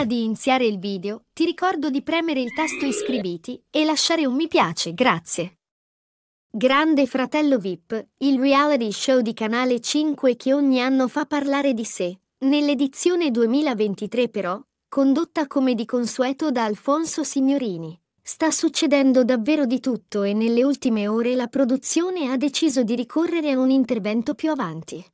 Prima di iniziare il video, ti ricordo di premere il tasto iscriviti e lasciare un mi piace, grazie. Grande Fratello VIP, il reality show di Canale 5 che ogni anno fa parlare di sé. Nell'edizione 2023 però, condotta come di consueto da Alfonso Signorini. Sta succedendo davvero di tutto e nelle ultime ore la produzione ha deciso di ricorrere a un intervento più avanti.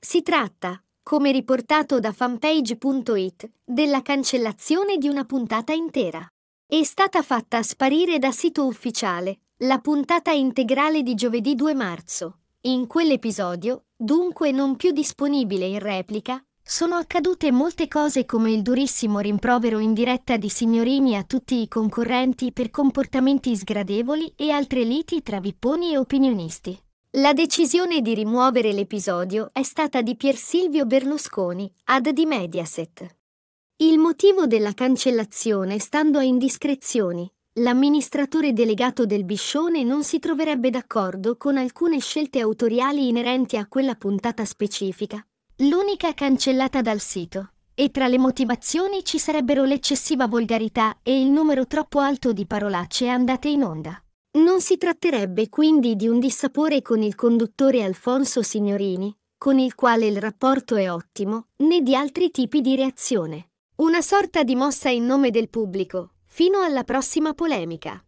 Si tratta, come riportato da fanpage.it, della cancellazione di una puntata intera. È stata fatta sparire da sito ufficiale la puntata integrale di giovedì 2 marzo. In quell'episodio, dunque non più disponibile in replica, sono accadute molte cose come il durissimo rimprovero in diretta di signorini a tutti i concorrenti per comportamenti sgradevoli e altre liti tra vipponi e opinionisti. La decisione di rimuovere l'episodio è stata di Pier Silvio Berlusconi, ad di Mediaset. Il motivo della cancellazione, stando a indiscrezioni, l'amministratore delegato del Biscione non si troverebbe d'accordo con alcune scelte autoriali inerenti a quella puntata specifica, l'unica cancellata dal sito. E tra le motivazioni ci sarebbero l'eccessiva volgarità e il numero troppo alto di parolacce andate in onda. Non si tratterebbe quindi di un dissapore con il conduttore Alfonso Signorini, con il quale il rapporto è ottimo, né di altri tipi di reazione. Una sorta di mossa in nome del pubblico, fino alla prossima polemica.